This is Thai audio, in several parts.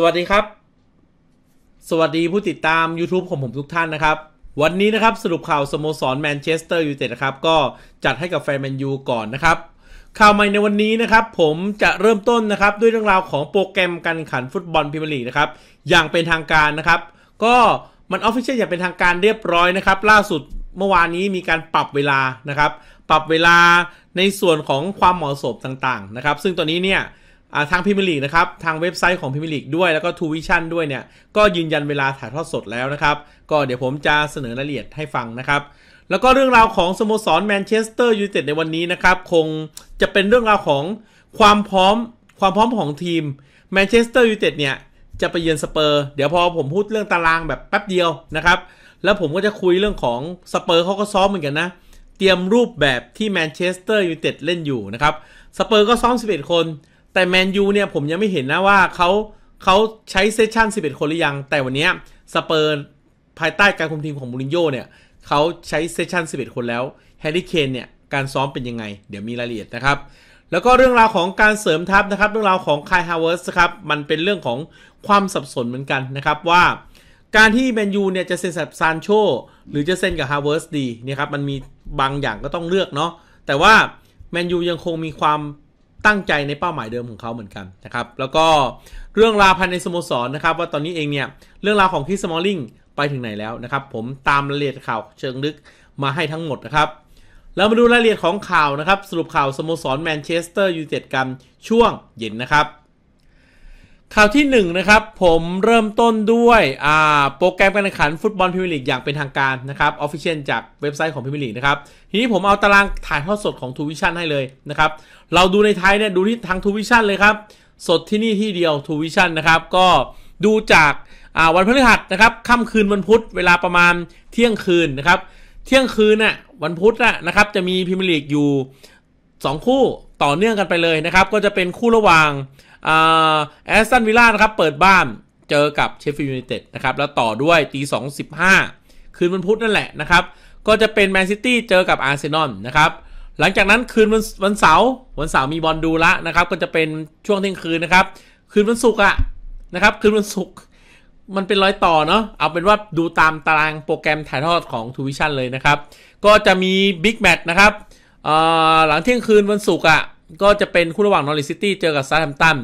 สวัสดีครับสวัสดีผู้ติดตาม YouTube ของผมทุกท่านนะครับ วันนี้นะครับสรุปข่าว สโมสร แมนเชสเตอร์ยูไนเต็ดนะครับก็จัดให้กับแฟนแมนยูก่อนนะครับข่าวใหม่ในวันนี้นะครับ ผมจะเริ่มต้นนะครับ ด้วยเรื่องราวของโปรแกรมการขันฟุตบอลพรีเมียร์ลีกนะครับ อย่างเป็นทางการนะครับ ก็มันออฟฟิเชียลอย่างเป็นทางการเรียบร้อยนะครับล่าสุดเมื่อวานนี้มีการปรับเวลานะครับปรับเวลาในส่วนของความเหมาะสมต่างๆนะครับ ซึ่งตอนนี้เนี่ยทางพิมลีกนะครับ ทางเว็บไซต์ของพิมลีกด้วย แล้วก็ทูวิชั่นด้วย เนี่ย ก็ยืนยันเวลาถ่ายทอดสดแล้วนะครับ ก็เดี๋ยวผมจะเสนอรายละเอียดให้ฟังนะครับ แล้วก็เรื่องราวของสโมสรแมนเชสเตอร์ยูไนเต็ดในวันนี้นะครับ คงจะเป็นเรื่องราวของความพร้อม ความพร้อมของทีมแมนเชสเตอร์ยูไนเต็ดเนี่ย จะไปเยือนสเปอร์ เดี๋ยวพอผมพูดเรื่องตารางแบบแป๊บเดียวนะครับ แล้วผมก็จะคุยเรื่องของสเปอร์เขาก็ซ้อมเหมือนกันนะ เตรียมรูปแบบที่แมนเชสเตอร์ยูไนเต็ดเล่นอยู่นะครับ สเปอร์ก็ซ้อม11 คนแต่แมนยูเนี่ยผมยังไม่เห็นนะว่าเขาเขาใช้เซสชั่น 11 คนหรือยัง แต่วันนี้สเปอร์ภายใต้การคุมทีมของมูรินโญ่เนี่ยเขาใช้เซสชั่น 11 คนแล้วแฮร์รี่เคนเนี่ย การซ้อมเป็นยังไง เดี๋ยวมีรายละเอียดนะครับ แล้วก็เรื่องราวของการเสริมทัพนะครับ เรื่องราวของคายฮาวเวิร์สครับมันเป็นเรื่องของความสับสนเหมือนกันนะครับ ว่า การที่แมนยูเนี่ยจะเซ็นสับซานโชหรือจะเซ็นกับฮาวเวิร์สดีเนี่ยครับมันมีบางอย่างก็ต้องเลือกเนาะแต่ว่าแมนยูยังคงมีความตั้งใจในเป้าหมายเดิมของเขาเหมือนกันนะครับ แล้วก็เรื่องราวภายในสโมสรนะครับว่าตอนนี้เองเนี่ยเรื่องราวของคริสมอลลิงไปถึงไหนแล้วนะครับ ผมตามรายละเอียดข่าวเชิงลึกมาให้ทั้งหมดนะครับ เรามาดูรายละเอียดของข่าวนะครับ สรุปข่าวสโมสรแมนเชสเตอร์ยูไนเต็ดกันช่วงเย็นนะครับข่าวที่1นนะครับผมเริ่มต้นด้วยโปรแกรมการแข่งขันฟุตบอลพรีเมียร์ลีกอย่างเป็นทางการนะครับออฟฟิเชียลจากเว็บไซต์ของพรีเมียร์ลีกนะครับ ทีนี้ผมเอาตารางถ่ายทอดสดของทูวิชั่นให้เลยนะครับ เราดูในไทยเนี่ยดูที่ทางทูวิชั่นเลยครับ สดที่นี่ที่เดียวทูวิชั่นนะครับก็ดูจากวันพฤหัสนะครับค่ำคืนวันพุธเวลาประมาณเที่ยงคืนนะครับ เที่ยงคืนน่ะวันพุธน่ะนะครับจะมีพรีเมียร์ลีกอยู่2 คู่ต่อเนื่องกันไปเลยนะครับ ก็จะเป็นคู่ระหว่างแอสตันวิลล่านะครับเปิดบ้านเจอกับเชฟฟิลด์ยูไนเต็ดนะครับ แล้วต่อด้วยตีสองสิบห้าคืนวันพุธนั่นแหละนะครับ ก็จะเป็นแมนซิตี้เจอกับอาร์เซนอลนะครับ หลังจากนั้นคืนวันวันเสาร์วันเสาร์มีบอลดูละนะครับ ก็จะเป็นช่วงเที่ยงคืนนะครับ คืนวันศุกร์อะนะครับ คืนวันศุกร์มันเป็นรอยต่อเนาะเอาเป็นว่าดูตามตารางโปรแกรมถ่ายทอดของทูวิชั่นเลยนะครับก็จะมีบิ๊กแมตช์นะครับหลังเที่ยงคืนวันศุกร์อะก็จะเป็นคู่ระหว่างนอริซิตี้เจอกับซาแฮมตัน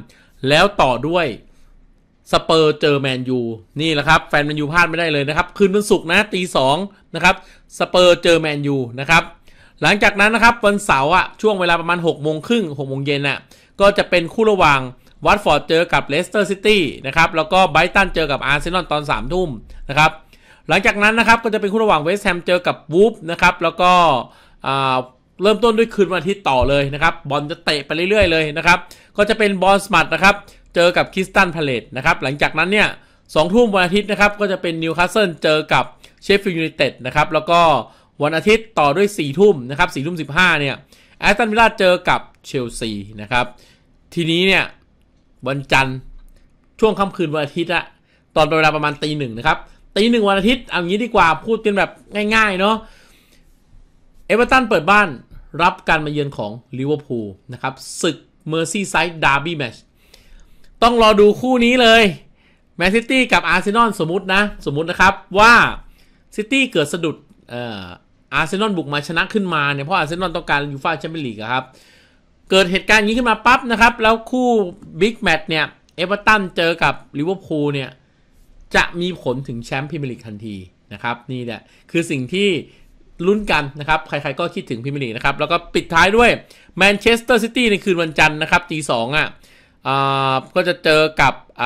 แล้วต่อด้วยสเปอร์เจอแมนยูนี่แหละครับ แฟนแมนยูพลาดไม่ได้เลยนะครับ คืนวันศุกร์นะตีสองนะครับสเปอร์เจอแมนยูนะครับ หลังจากนั้นนะครับ วันเสาร์อะช่วงเวลาประมาณ6กโมงครึ่งหกโมงเย็นอะก็จะเป็นคู่ระหว่างวัตฟอร์ดเจอกับเลสเตอร์ซิตี้นะครับแล้วก็ไบรตันเจอกับอาร์เซนอลตอน3ามทุ่มนะครับหลังจากนั้นนะครับก็จะเป็นคู่ระหว่างเวสต์แฮมเจอกับวูฟนะครับแล้วก็อ่าเริ่มต้นด้วยคืนวันอาทิตย์ต่อเลยนะครับบอลจะเตะไปเรื่อยๆเลยนะครับ ก็จะเป็นบอลสมัตนะครับเจอกับคิสตันพาเลตนะครับหลังจากนั้นเนี่ยสองทุ่มวันอาทิตย์นะครับก็จะเป็นนิวคาสเซิลเจอกับเชฟฟิลด์ยูไนเต็ดนะครับแล้วก็วันอาทิตย์ต่อด้วย4ี่ทุ่มนะครับสี่ทุ่มสิบห้าเนี่ยแอสตันวิลล่าเจอกับเชลซีนะครับทีนี้เนี่ยวันจันทร์ช่วงค่ำคืนวันอาทิตย์ละตอนเวลาประมาณตีหนึ่งนะครับ ตีหนึ่งวันอาทิตย์เอางี้ดีกว่าพูดกันแบบง่ายๆ เนาะเอเวอร์ตันเปิดบ้านรับการมาเยือนของลิเวอร์พูลนะครับ ศึกเมอร์ซี่ไซด์ดาร์บี้แมชต้องรอดูคู่นี้เลยแมนซิตี้กับอาร์เซนอลสมมตินะ สมมตินะครับว่าซิตี้เกิดสะดุดอาร์เซนอลบุกมาชนะขึ้นมาเนี่ยเพราะอาร์เซนอลต้องการยูฟ่าแชมเปี้ยนลีกครับ เกิดเหตุการณ์นี้ขึ้นมาปั๊บนะครับ แล้วคู่บิ๊กแมตช์เนี่ยเอเวอร์ตันเจอกับลิเวอร์พูลเนี่ย จะมีผลถึงแชมป์พรีเมียร์ลีกทันทีนะครับนี่แหละคือสิ่งที่ลุ้นกันนะครับ ใครๆ ก็คิดถึงพิมลีนะครับ แล้วก็ปิดท้ายด้วยแมนเชสเตอร์ซิตี้ในคืนวันจันทร์นะครับตีสองอ่ะก็จะเจอกับเ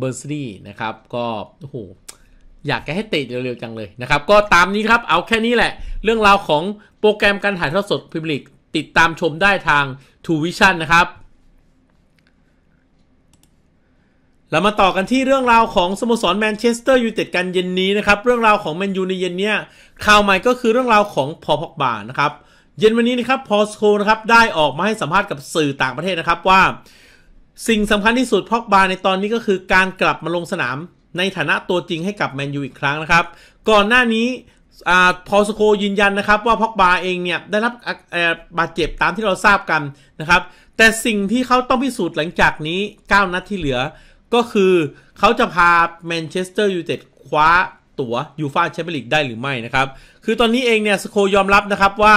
บอร์ซีนะครับ ก็ โอ้โห อยากให้ติดเร็วๆ จังเลยนะครับ ก็ตามนี้ครับเอาแค่นี้แหละ เรื่องราวของโปรแกรมการถ่ายทอดสดพิมลีกติดตามชมได้ทาง t ูวิชั่นนะครับเรามาต่อกันที่เรื่องราวของสโมสรแมนเชสเตอร์ยูไนเต็ดกันเย็นนี้นะครับ เรื่องราวของแมนยู ในเย็นเนี้ยข่าวใหม่ก็คือเรื่องราวของพอพอกบานะครับ เย็นวันนี้นะครับพอสโคนะครับได้ออกมาให้สัมภาษณ์กับสื่อต่างประเทศนะครับว่าสิ่งสำคัญที่สุดพอกบาในตอนนี้ก็คือการกลับมาลงสนามในฐานะตัวจริงให้กับแมนยูอีกครั้งนะครับ ก่อนหน้านี้พอสโคยืนยันนะครับ ว่าพอกบาเองเนี่ยได้รับบาดเจ็บตามที่เราทราบกันนะครับ แต่สิ่งที่เขาต้องพิสูจน์หลังจากนี้9นัดที่เหลือก็คือเขาจะพาแมนเชสเตอร์ยูไนเต็ดคว้า ตั๋วยูฟ่าแชมเปี้ยนลีก ได้หรือไม่นะครับ คือตอนนี้เองเนี่ยสโคยอมรับนะครับว่า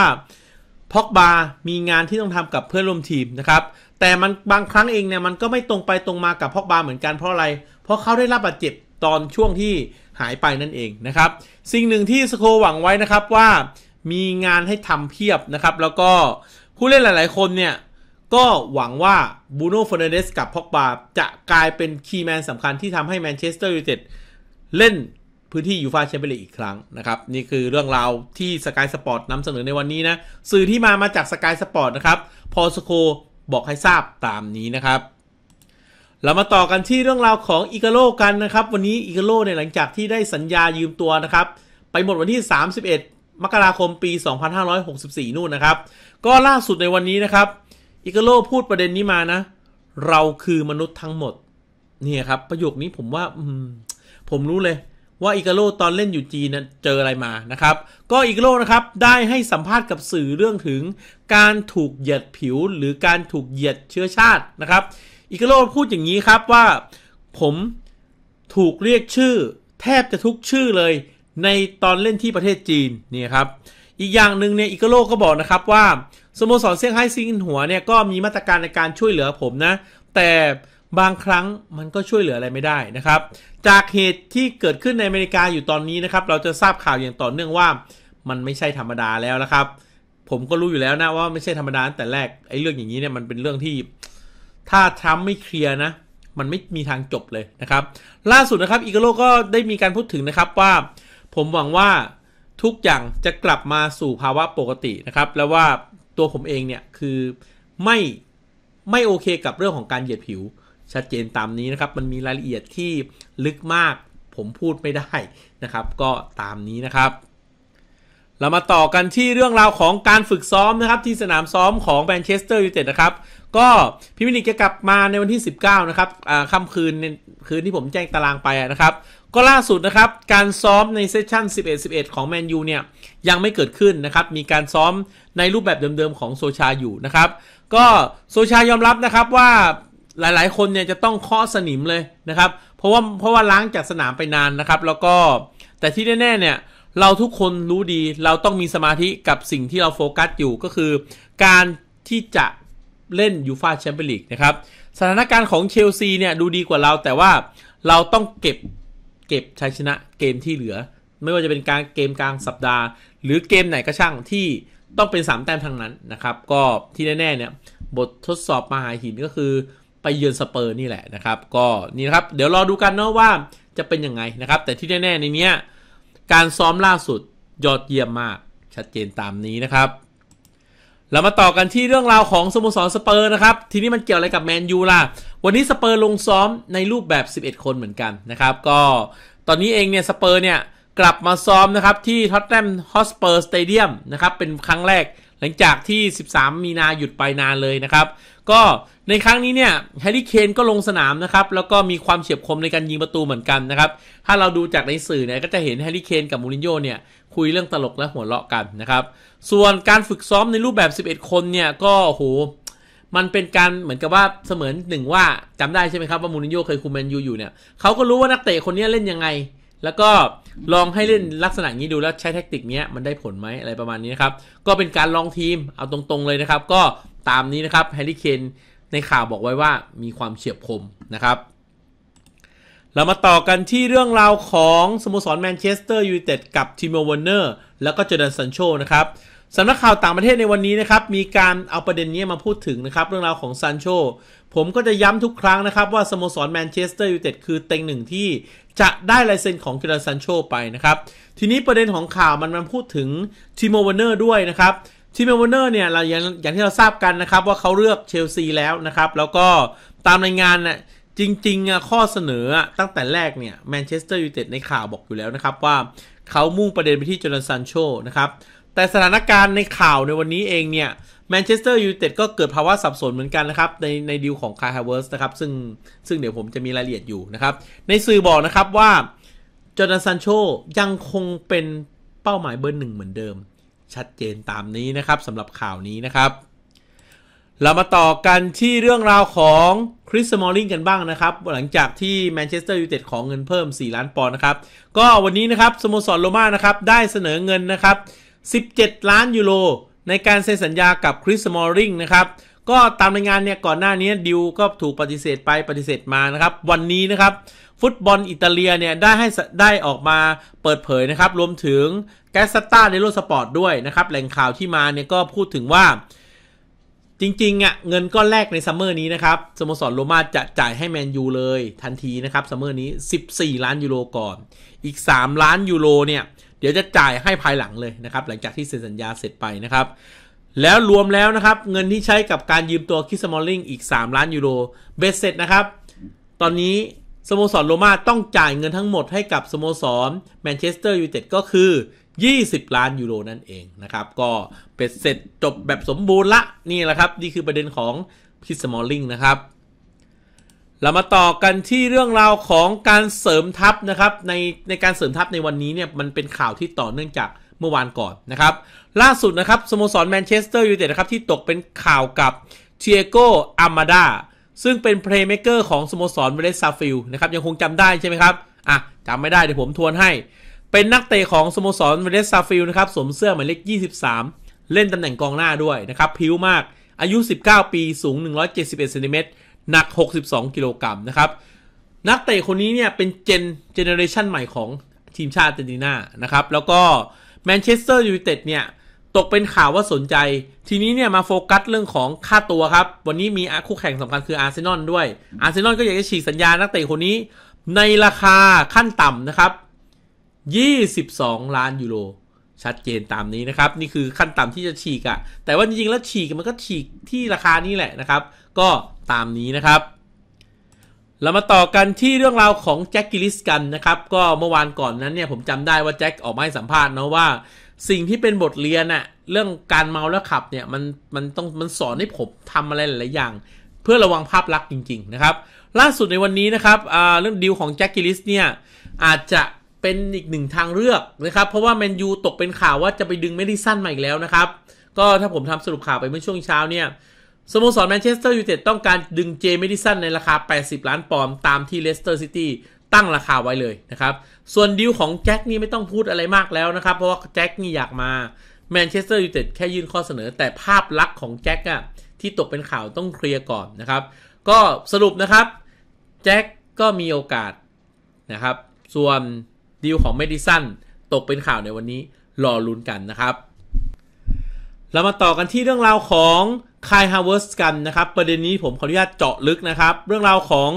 พ็อกบา มีงานที่ต้องทำกับเพื่อนร่วมทีมนะครับ แต่มันบางครั้งเองเนี่ย มันก็ไม่ตรงไปตรงมากับพ็อกบาเหมือนกันเพราะอะไรเพราะเขาได้รับบาดเจ็บ ตอนช่วงที่หายไปนั่นเองนะครับ สิ่งหนึ่งที่สโคหวังไว้นะครับว่ามีงานให้ทำเพียบนะครับแล้วก็ผู้เล่นหลาย ๆคนเนี่ยก็หวังว่าบูโน่ฟอนเดสกับพ็อกบาจะกลายเป็นคีย์แมนสำคัญที่ทำให้แมนเชสเตอร์ยูไนเต็ดเล่นพื้นที่ยูฟาแชมเปี้ยนลีกอีกครั้งนะครับ นี่คือเรื่องราวที่สกายสปอร์ตนำเสนอในวันนี้นะ สื่อที่มามาจากสกายสปอร์ตนะครับพอสโคบอกให้ทราบตามนี้นะครับ เรามาต่อกันที่เรื่องราวของอิกาโลกันนะครับ วันนี้อิกาโลเนี่ยหลังจากที่ได้สัญญายืมตัวนะครับ ไปหมดวันที่ 31 มกราคมปี2564นู่นนะครับก็ล่าสุดในวันนี้นะครับอิกาโลพูดประเด็นนี้มานะ เราคือมนุษย์ทั้งหมด เนี่ยครับ ประโยคนี้ผมว่าผมรู้เลยว่าอิกาโลตอนเล่นอยู่จีนนะเจออะไรมานะครับ ก็อิกาโลนะครับได้ให้สัมภาษณ์กับสื่อเรื่องถึง การถูกเหยียดผิว หรือการถูกเหยียดเชื้อชาตินะครับ อิกาโลพูดอย่างนี้ครับว่า ผมถูกเรียกชื่อ แทบจะทุกชื่อเลยในตอนเล่นที่ประเทศจีนนี่ครับ อีกอย่างหนึ่งเนี่ยอิกาโลก็บอกนะครับว่าสโมสรเซี่ยงไฮ้ซิงหัวเนี่ยก็มีมาตรการในการช่วยเหลือผมนะ แต่บางครั้งมันก็ช่วยเหลืออะไรไม่ได้นะครับ จากเหตุที่เกิดขึ้นในอเมริกาอยู่ตอนนี้นะครับ เราจะทราบข่าวอย่างต่อเนื่องว่ามันไม่ใช่ธรรมดาแล้วนะครับ ผมก็รู้อยู่แล้วนะว่าไม่ใช่ธรรมดาแต่แรกไอ้เรื่องอย่างนี้เนี่ยมันเป็นเรื่องที่ ถ้าทรัมป์ไม่เคลียร์นะ มันไม่มีทางจบเลยนะครับ ล่าสุดนะครับ อีกโลก็ได้มีการพูดถึงนะครับว่า ผมหวังว่าทุกอย่างจะกลับมาสู่ภาวะปกตินะครับ แล้วว่าตัวผมเองเนี่ยคือไม่ ไม่โอเคกับเรื่องของการเหยียดผิวชัดเจนตามนี้นะครับมันมีรายละเอียดที่ลึกมาก ผมพูดไม่ได้นะครับก็ตามนี้นะครับ เรามาต่อกันที่เรื่องราวของการฝึกซ้อมนะครับ ที่สนามซ้อมของแมนเชสเตอร์ยูไนเต็ดนะครับ ก็พิมินิกจะกลับมาในวันที่ 19นะครับค่ำคืนคืน ที่ผมแจ้งตารางไปนะครับ ก็ล่าสุดนะครับ การซ้อมในเซสชั่น11-11 ของแมนยูเนี่ยยังไม่เกิดขึ้นนะครับ มีการซ้อมในรูปแบบเดิมๆ ของโซชาอยู่นะครับ ก็โซชายอมรับนะครับว่าหลายๆคนเนี่ยจะต้องเคาะสนิมเลยนะครับ เพราะว่าเพราะว่าล้างจากสนามไปนานนะครับแล้วก็แต่ที่แน่ๆเนี่ยเราทุกคนรู้ดีเราต้องมีสมาธิกับสิ่งที่เราโฟกัสอยู่ก็คือ การที่จะเล่นยูฟาแชมเปี้ยนลีกนะครับสถานการณ์ของเชลซีเนี่ยดูดีกว่าเรา แต่ว่าเราต้องเก็บเก็บชัยชนะเกมที่เหลือ ไม่ว่าจะเป็นการเกมกลางสัปดาห์ หรือเกมไหนก็ช่างที่ต้องเป็น3แต้มทางนั้นนะครับก็ที่แน่ๆเนี่ยบททดสอบมหาหินก็คือไปเยือนสเปอร์นี่แหละนะครับก็นี่นครับ เดี๋ยวรอดูกันเนาะว่าจะเป็นยังไงนะครับ แต่ที่แน่ๆในเนี้ยการซ้อมล่าสุดยอดเยี่ยมมากชัดเจนตามนี้นะครับ เรามาต่อกันที่เรื่องราวของสโมสรสเปอร์นะครับทีนี้มันเกี่ยวอะไรกับแมนยูล่ะวันนี้สเปอร์ลงซ้อมในรูปแบบ 11 คนเหมือนกันนะครับ ก็ตอนนี้เองเนี่ยสเปอร์เนี่ยกลับมาซ้อมนะครับที่ท็อตแนมฮอสเปอร์สเตเดียมนะครับเป็นครั้งแรกหลังจากที่ 13 มีนาหยุดไปนานเลยนะครับ ก็ในครั้งนี้เนี่ยแฮร์รี่เคนก็ลงสนามนะครับ แล้วก็มีความเฉียบคมในการยิงประตูเหมือนกันนะครับ ถ้าเราดูจากในสื่อเนี่ยก็จะเห็นแฮร์รี่เคนกับมูรินโญ่เนี่ย คุยเรื่องตลกและหัวเราะกันนะครับ ส่วนการฝึกซ้อมในรูปแบบ 11 คนเนี่ยก็โหมันเป็นการเหมือนกับว่าเสมือนหนึ่งว่าจำได้ใช่ไหมครับว่ามูรินโญ่เคยคุมแมนยูอยู่เนี่ยเขาก็รู้ว่านักเตะคนนี้เล่นยังไงแล้วก็ลองให้เล่นลักษณะนี้ดูแล้วใช้แทคกติกนี้มันได้ผลไหมอะไรประมาณนี้นะครับ ก็เป็นการลองทีมเอาตรงๆเลยนะครับก็ตามนี้นะครับ แฮร์รี่เคนในข่าวบอกไว้ว่ามีความเฉียบคมนะครับ เรามาต่อกันที่เรื่องราวของสโมสรแมนเชสเตอร์ยูไนเต็ดกับทีมวอร์เนอร์แล้วก็เจเดนซันโชนะครับสำนักข่าวต่างประเทศในวันนี้นะครับ มีการเอาประเด็นนี้มาพูดถึงนะครับเรื่องราวของซันโชผมก็จะย้ำทุกครั้งนะครับว่าสโมสรแมนเชสเตอร์ยูไนเต็ดคือเต็งหนึ่งที่จะได้ลายเซ็นของเจอร์ซันโชไปนะครับ ทีนี้ประเด็นของข่าวมันมันพูดถึงทิโมวานเนอร์ด้วยนะครับทีมเวอร์เนอร์เนี่ยเราอย่างอย่างที่เราทราบกันนะครับว่าเขาเลือกเชลซีแล้วนะครับ แล้วก็ตามรายงานน่ะจริงๆ ข้อเสนอตั้งแต่แรกเนี่ยแมนเชสเตอร์ยูไนเต็ดในข่าวบอกอยู่แล้วนะครับว่าเขามุ่งประเด็นไปที่เจอร์ซันโชนะครับแต่สถานการณ์ในข่าวในวันนี้เองเนี่ยแมนเชสเตอร์ยูไนเต็ดก็เกิดภาวะสับสนเหมือนกันนะครับ ในในดีลของคาร์ฮเวิร์สนะครับซึ่งซึ่งเดี๋ยวผมจะมีรายละเอียดอยู่นะครับ ในสื่อบอกนะครับว่าจอร์แดนซันโชยังคงเป็นเป้าหมายเบอร์หนึ่งเหมือนเดิม ชัดเจนตามนี้นะครับสำหรับข่าวนี้นะครับ เรามาต่อกันที่เรื่องราวของคริสมอลลิงกันบ้างนะครับ หลังจากที่แมนเชสเตอร์ยูไนเต็ดของเงินเพิ่ม 4 ล้านปอนด์นะครับก็วันนี้นะครับสโมสรโรม่านะครับได้เสนอเงินนะครับ17 ล้านยูโรในการเซ็นสัญญากับคริสมอริง นะครับ ก็ตามรายงานเนี่ย ก่อนหน้านี้ดิว ก็ถูกปฏิเสธไปปฏิเสธมานะครับ วันนี้นะครับ ฟุตบอลอิตาเลียเนี่ยได้ให้ได้ออกมาเปิดเผยนะครับ รวมถึงแกสตาในโลสปอร์ตด้วยนะครับแหล่งข่าวที่มาเนี่ยก็พูดถึงว่าจริงๆอ่ะเงินก้อนแรกในซัมเมอร์นี้นะครับสโมสรโรมาจะจ่ายให้แมนยูเลย ทันทีนะครับซัมเมอร์นี้ 14 ล้านยูโรก่อน อีก 3 ล้านยูโรเนี่ยเดี๋ยวจะจ่ายให้ภายหลังเลยนะครับหลังจากที่เซ็นสัญญาเสร็จไปนะครับ แล้วรวมแล้วนะครับเงินที่ใช้กับการยืมตัวคิสมอลลิงอีก 3 ล้านยูโรเบสเสร็จนะครับ ตอนนี้สโมสรโรม่าต้องจ่ายเงินทั้งหมดให้กับสโมสรแมนเชสเตอร์ยูไนเต็ดก็คือ 20 ล้านยูโรนั่นเองนะครับ ก็เบ็ดเสร็จจบแบบสมบูรณ์ละนี่แหละครับ นี่คือประเด็นของคิสมอลลิงนะครับเรามาต่อกันที่เรื่องราวของการเสริมทัพนะครับในในการเสริมทัพในวันนี้เนี่ยมันเป็นข่าวที่ต่อเนื่องจากเมื่อวานก่อนนะครับ ล่าสุดนะครับ สโมสรแมนเชสเตอร์ยูไนเต็ดนะครับที่ตกเป็นข่าวกับเทียโกอามาดาซึ่งเป็นเพลย์เมคเกอร์ของสโมสรเวเลสซาฟิลนะครับยังคงจำได้ใช่ไหมครับอ่ะจำไม่ได้เดี๋ยวผมทวนให้ เป็นนักเตะของสโมสรเวเลสซาฟิลนะครับสวมเสื้อหมายเลข23 เล่นตำแหน่งกองหน้าด้วยนะครับผิวมากอายุ 19 ปีสูง171เซนติเมตรหนัก 62 กิโลกรัม นะครับ นักเตะคนนี้ เนี่ย เป็น เจน เจเนอเรชันใหม่ของ ทีม ชาติอร์เจนตินานะครับ แล้วก็แมนเชสเตอร์ ยูไนเต็ด เนี่ย ตกเป็น ข่าวว่าสนใจ ทีนี้ เนี่ย มาโฟกัส เรื่องของ ค่า ตัว ครับ วันนี้ มี คู่ แข่งสำคัญ คือ อาร์เซนอล ด้วย อาร์เซนอล ก็ อยากจะ ฉีก สัญญา นักเตะ คนนี้ ในราคาขั้นต่ำนะครับ 22 ล้าน ยูโร ชัดเจน ตามนี้ นะครับ นี่คือ ขั้นต่ำที่จะ ฉีกอะแต่ว่าจริงๆแล้วฉีกมันก็ฉีกที่ราคานี้แหละนะครับก็ตามนี้นะครับ เรามาต่อกันที่เรื่องราวของแจ็คกิลิสกันนะครับ ก็เมื่อวานก่อนนั้นเนี่ยผมจำได้ว่าแจ็คออกมาให้สัมภาษณ์นะว่าสิ่งที่เป็นบทเรียนอะเรื่องการเมาแล้วขับเนี่ยมันมันต้องมันสอนให้ผมทำอะไรหลายอย่าง เพื่อระวังภาพลักษณ์จริงๆนะครับล่าสุดในวันนี้นะครับเรื่องดีลของแจ็คกิลิสเนี่ยอาจจะเป็นอีกหนึ่งทางเลือกนะครับเพราะว่าแมนยูตกเป็นข่าวว่าจะไปดึงเมดิสันมาอีกแล้วนะครับก็ถ้าผมทำสรุปข่าวไปเมื่อช่วงเช้าเนี่ยสโมสรแมนเชสเตอร์ยูไนเต็ดต้องการดึงเจมิดิสันในราคา 80 ล้านปอนด์ตามที่เลสเตอร์ซิตี้ตั้งราคาไว้เลยนะครับ ส่วนดีลของแจ็คนี่ไม่ต้องพูดอะไรมากแล้วนะครับ เพราะว่าแจ็คนี่อยากมาแมนเชสเตอร์ยูไนเต็ดแค่ยื่นข้อเสนอแต่ภาพลักษณ์ของแจ็คอะที่ตกเป็นข่าวต้องเคลียร์ก่อนนะครับ ก็สรุปนะครับแจ็คก็มีโอกาสนะครับ ส่วนดีลของเมดิสันตกเป็นข่าวในวันนี้รอลุ้นกันนะครับเรามาต่อกันที่เรื่องราวของคายฮาวเวิร์สกันนะครับประเด็นนี้ผมขออนุญาตเจาะลึกนะครับ เรื่องราวของ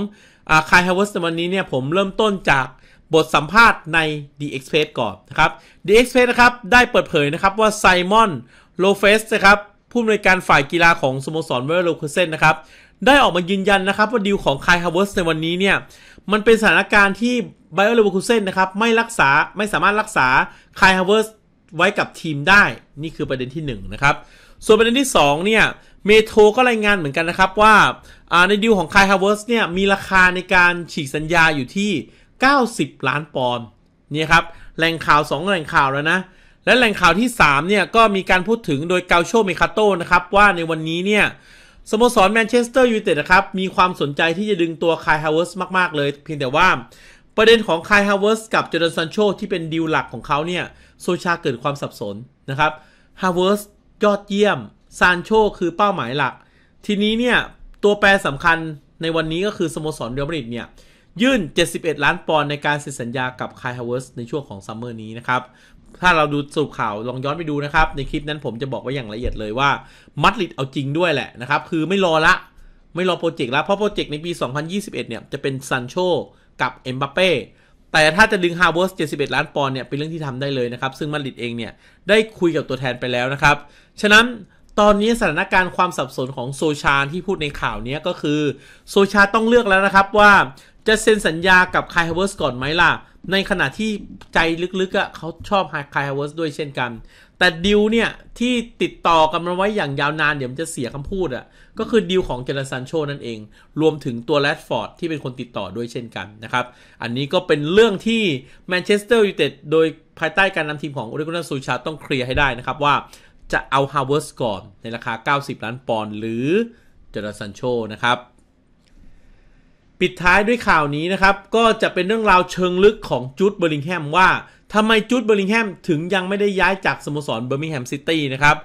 คายฮาวเวิร์สวันนี้เนี่ยผมเริ่มต้นจากบทสัมภาษณ์ใน The Express ก่อนนะครับ The Express นะครับได้เปิดเผยนะครับว่าไซมอนโลเฟสนะครับผู้อำนวยการฝ่ายกีฬาของสโมสรเวอร์โลคเซนนะครับได้ออกมายืนยันนะครับว่าดีลของคายฮาวเวิร์สในวันนี้เนี่ยมันเป็นสถานการณ์ที่ไบโอเลวคูเซนนะครับไม่รักษาไม่สามารถรักษาคายฮาวเวิร์สไว้กับทีมได้ นี่คือประเด็นที่1นนะครับ ส่วนประเด็นที่ 2 เนี่ย เมโทรก็รายงานเหมือนกันนะครับว่า ในดีลของคายฮาวเวิร์สเนี่ยมีราคาในการฉีกสัญญาอยู่ที่ 90 ล้านปอนด์นี่ครับ แหล่งข่าว2แหล่งข่าวแล้วนะ และแหล่งข่าวที่3เนี่ยก็มีการพูดถึงโดยเกาโชเมคาโตนะครับ ว่าในวันนี้เนี่ยสโมสรแมนเชสเตอร์ยูไนเต็ดนะครับมีความสนใจที่จะดึงตัวคายฮาวเวิร์สมาก ๆ เลยเพียงแต่ว่าประเด็นของคายฮาวเวิร์สกับเจอร์นซันโชที่เป็นดีลหลักของเขาเนี่ย โซชาเกิดความสับสนนะครับฮาวเวิร์สยอดเยี่ยมซานโชคือเป้าหมายหลัก ทีนี้เนี่ย ตัวแปรสำคัญในวันนี้ก็คือสโมสรเรอัลมาดริดเนี่ยยื่น 71 ล้านปอนด์ในการเซ็นสัญญากับคายฮาวเวิร์สในช่วงของซัมเมอร์นี้นะครับ ถ้าเราดูสรุปข่าวลองย้อนไปดูนะครับในคลิปนั้นผมจะบอกไว้อย่างละเอียดเลยว่ามัดลิดเอาจริงด้วยแหละนะครับคือไม่รอละไม่รอโปรเจกต์ละเพราะโปรเจกต์ในปี 2021 เนี่ยจะเป็นซันโชกับเอ็มบัปเป้ แต่ถ้าจะดึงฮาวเวิร์ส71 ล้านปอนด์เนี่ย เป็นเรื่องที่ทำได้เลยนะครับ ซึ่งมาริดเองเนี่ยได้คุยกับตัวแทนไปแล้วนะครับ ฉะนั้นตอนนี้สถานการณ์ความสับสนของโซชาที่พูดในข่าวนี้ก็คือโซชาต้องเลือกแล้วนะครับว่าจะเซ็นสัญญากับไคฮาวเวิร์สก่อนไหมล่ะ ในขณะที่ใจลึกๆ เขาชอบไคฮาวเวิร์สด้วยเช่นกันแต่ดิวเนี่ย ที่ติดต่อกันมาไว้อย่างยาวนานเดี๋ยวมันจะเสียคำพูดอะ่ะก็คือดิวของเจลซันโชนั่นเอง รวมถึงตัวแรดฟอร์ดที่เป็นคนติดต่อด้วยเช่นกันนะครับ อันนี้ก็เป็นเรื่องที่แมนเชสเตอร์ยูไนเต็ดโดยภายใต้การนำทีมของออริกกนาซูชาต้องเคลียร์ให้ได้นะครับ ว่าจะเอาฮาวเวิร์สก่อนในราคา 90 ล้านปอนด์หรือเจลซันโชนะครับปิดท้ายด้วยข่าวนี้นะครับก็จะเป็นเรื่องราวเชิงลึกของจูดเบอร์ลิงแฮมว่าทำไมจูดเบอร์ลิงแฮมถึงยังไม่ได้ย้ายจากสโมสรเบอร์มิงแฮมซิตี้นะครับ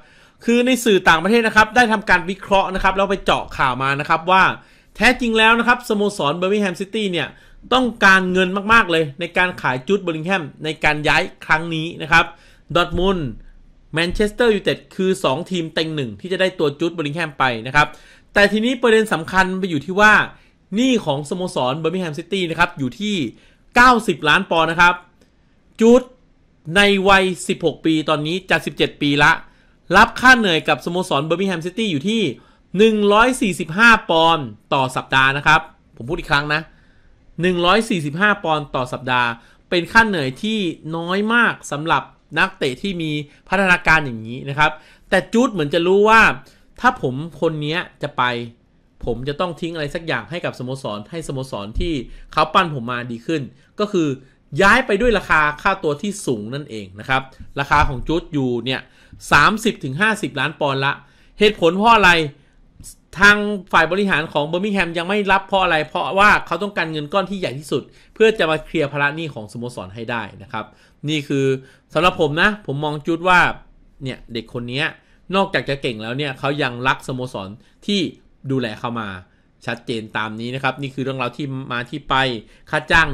คือในสื่อต่างประเทศนะครับได้ทำการวิเคราะห์นะครับ แล้วไปเจาะข่าวมานะครับว่าแท้จริงแล้วนะครับ สโมสรเบอร์มิงแฮมซิตี้เนี่ย ต้องการเงินมากๆเลยในการขายจูดเบอร์ลิงแฮมในการย้ายครั้งนี้นะครับดอทมุนแมนเชสเตอร์ยูไนเต็ดคือ 2 ทีมเต็งหนึ่งที่จะได้ตัวจูดเบอร์ลิงแฮมไปนะครับแต่ทีนี้ประเด็นสำคัญไปอยู่ที่ว่านี่ของสโมสรเบอร์มิงแฮมซิตี้นะครับอยู่ที่ 90 ล้านปอนด์นะครับจูดในวัย 16 ปี ตอนนี้จะ17 ปีละรับค่าเหนื่อยกับ สโมสรเบอร์มิงแฮมซิตี้ อยู่ที่ 145 ปอนด์ต่อสัปดาห์นะครับ ผมพูดอีกครั้งนะ 145 ปอนด์ต่อสัปดาห์ เป็นค่าเหนื่อยที่น้อยมากสำหรับนักเตะที่มีพัฒนาการอย่างนี้นะครับ แต่จูดเหมือนจะรู้ว่า ถ้าผมคนนี้จะไป ผมจะต้องทิ้งอะไรสักอย่างให้กับสโมสร ให้สโมสรที่เขาปั้นผมมาดีขึ้น ก็คือย้ายไปด้วยราคาค่าตัวที่สูงนั่นเองนะครับ ราคาของจูดยูเนี่ยสามสิบถึงห้าสิบล้านปอนด์ละ เหตุผลเพราะอะไร ทางฝ่ายบริหารของเบอร์มิงแฮมยังไม่รับเพราะอะไรเพราะว่าเขาต้องการเงินก้อนที่ใหญ่ที่สุด เพื่อจะมาเคลียร์ภาระหนี้ของสโมสรให้ได้นะครับ นี่คือสำหรับผมนะผมมองจุดว่า เนี่ยเด็กคนนี้นอกจากจะเก่งแล้วเนี่ยเขายังรักสโมสรที่ดูแลเขามาชัดเจนตามนี้นะครับนี่คือเรื่องราวที่มาที่ไป ค่าจ้าง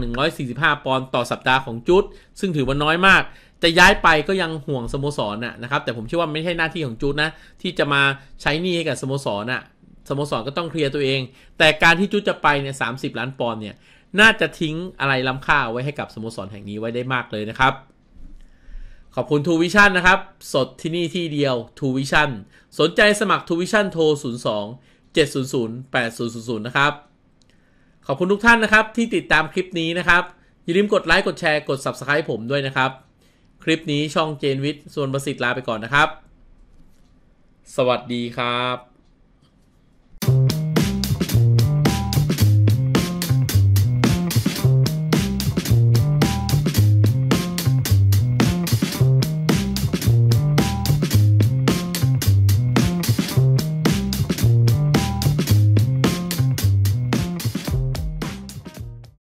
145 ปอนด์ต่อสัปดาห์ของจุด ซึ่งถือว่าน้อยมาก จะย้ายไปก็ยังห่วงสโมสรนนะครับแต่ผมเชื่อว่าไม่ใช่หน้าที่ของจุดนะที่จะมาใช้นี่ให้กับสโมสรน่ะสโมสร ก็ต้องเคลียร์ตัวเอง แต่การที่จุดจะไปเนี่ยสาล้านปอนด์เนี่ยน่าจะทิ้งอะไรล้ำค่าไว้ให้กับสโมสรแห่งนี้ไว้ได้มากเลยนะครับขอบคุณทูวิชั่นนะครับสดที่นี่ที่เดียวทูวิชั่นสนใจสมัครทูวิชั่นโทร 02 700 8000 นะครับ ขอบคุณทุกท่านนะครับที่ติดตามคลิปนี้นะครับ อย่าลืมกดไลค์กดแชร์กด Subscribe ผมด้วยนะครับ คลิปนี้ช่องเจนวิทย์ส่วนประสิทธิ์ลาไปก่อนนะครับ สวัสดีครับ